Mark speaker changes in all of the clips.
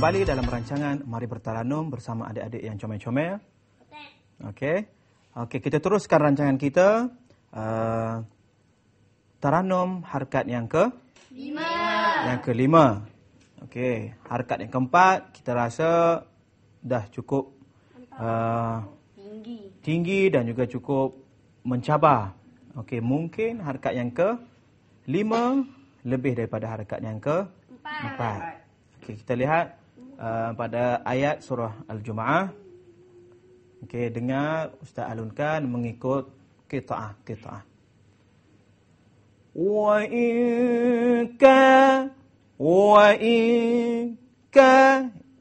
Speaker 1: kembali dalam rancangan Mari Bertaranum bersama adik-adik yang comel-comel. Okey. Okey, kita teruskan rancangan kita. Uh, Taranum harkat yang ke? Lima. Yang ke lima. Okey, harkat yang keempat kita rasa dah cukup uh, tinggi. tinggi dan juga cukup mencabar. Okey, mungkin harkat yang ke lima lebih daripada harkat yang ke empat. empat. Okey, kita lihat Uh, pada ayat surah Al-Jumu'ah. Okey, dengar Ustaz alunkan mengikut kita'ah, kita'ah. Wa inka, wa inka,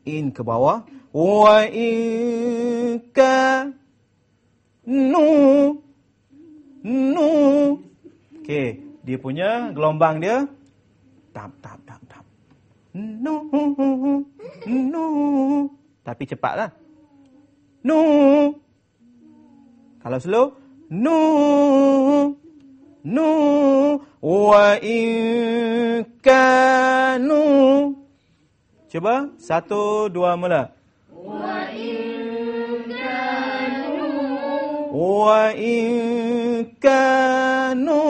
Speaker 1: in ke bawah. Wa inka, nu, nu. Okey, dia punya gelombang dia, tap, tap. No. No. Tapi cepatlah. No. Kalau slow. No. No. Wa inkanu. Cuba. Satu, dua, mula. Wa inkanu. Wa inkanu.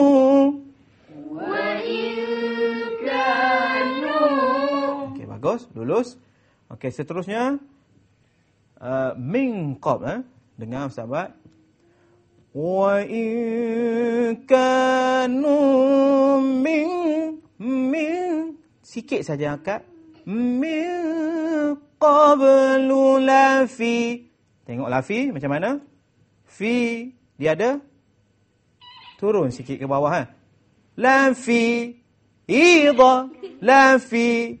Speaker 1: bagus lulus okey seterusnya uh, mingqab eh? dengan sahabat wa ikanu min min sikit saja akak min qablu fi, tengok lafi macam mana fi dia ada turun sikit ke bawah eh lafi idha lafi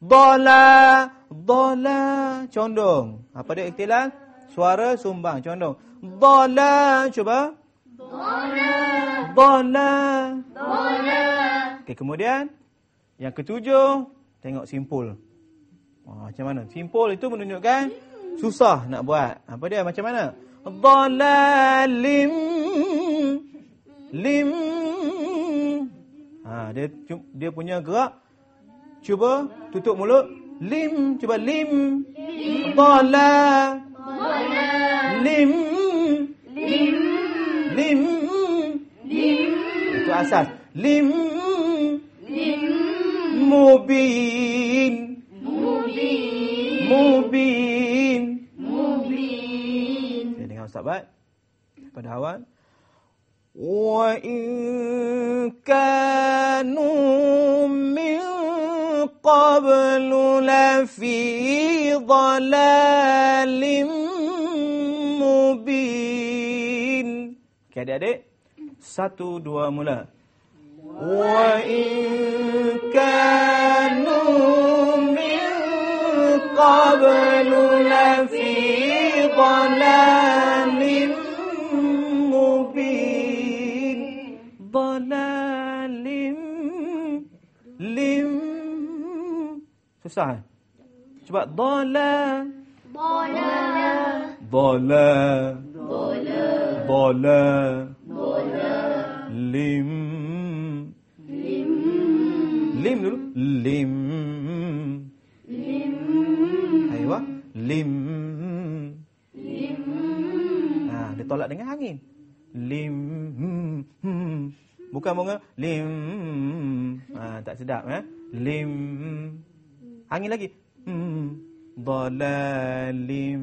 Speaker 1: Dola, dola, condong. Apa dia iktilal? Suara sumbang, condong. Dola, cuba. Dola. Dola. Dola. Okay, kemudian, yang ketujuh, tengok simpul. Oh, macam mana? Simpul itu menunjukkan susah nak buat. Apa dia? Macam mana? Dola, lim, lim. Ha, dia, dia punya gerak. Cuba tutup mulut. Lim. Cuba lim. Lim. Dala. Dala. Lim. Lim. Lim. Lim. Itu asas. Lim. Lim. Mubin. Mubin. Mubin. Mubin. dengar Ustaz Bat. Pada awal. Wa in kanu min قبل لفي ضلال مبين Okay, adik-adik. Satu, dua, mula. Wa in قبل لفي ضلال مبين ضلال لم Susah kan? Cuba dola. Bola. Bola. Bola. Lim. Lim. Lim dulu. Lim. Lim. Ayuh. Ah. Lim. Lim. Nah, ha, dia tolak dengan angin. Lim. Bukan bunga. Lim. Ha, tak sedap. Eh? Lim angin lagi hmm dalalim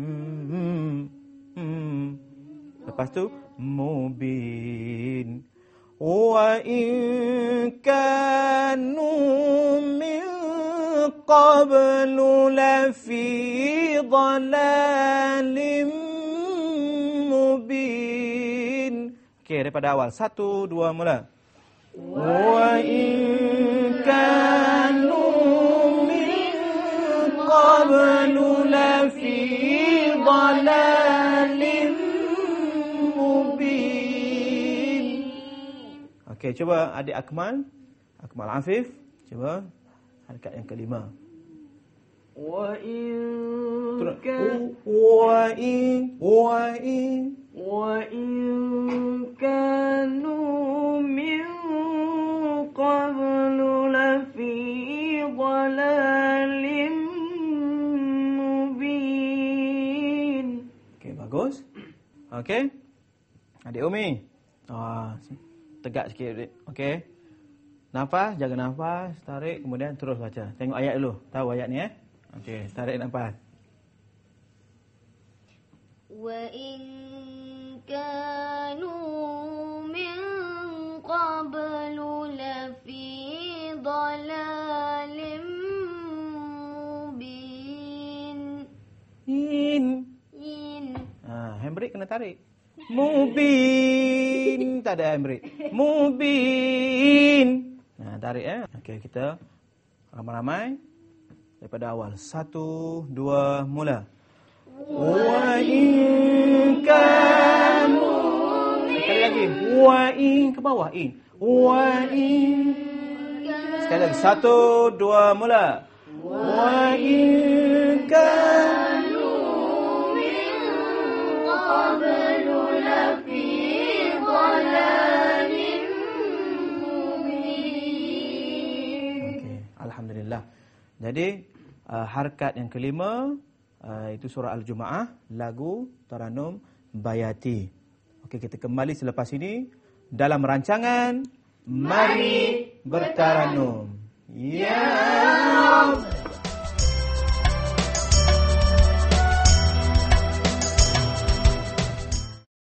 Speaker 1: hmm lepas tu mubin wa in kanu min qablu la fi dalalim mubin okey daripada awal Satu, dua, mula Wainkanu. نَبْنُ لَفِي cuba adik Akmal. Akmal Afif. Cuba. Harikat yang kelima. وَإِنْ كَانَ وَإِنْ وَإِنْ وَإِنْ Bagus. Okey. Adik Umi. Ah, oh, tegak sikit adik. Okey. Nafas, jaga nafas, tarik kemudian terus baca. Tengok ayat dulu. Tahu ayat ni eh? Okey, tarik nafas. Wa in kanu handbrake kena tarik. Mubin. Tak ada handbrake. Mubin. Nah, tarik eh. Okey, kita ramai-ramai daripada awal. Satu, dua, mula.
Speaker 2: Wa inkan
Speaker 1: Sekali lagi. Wa in ke bawah. In. Wa in. Sekali lagi. Satu, dua, mula. Wa inkan Alhamdulillah. Jadi uh, harkat yang kelima uh, itu surah Al-Jumaah lagu Taranum Bayati. Okey kita kembali selepas ini dalam rancangan Mari Bertaranum. Ya. Yeah. Ya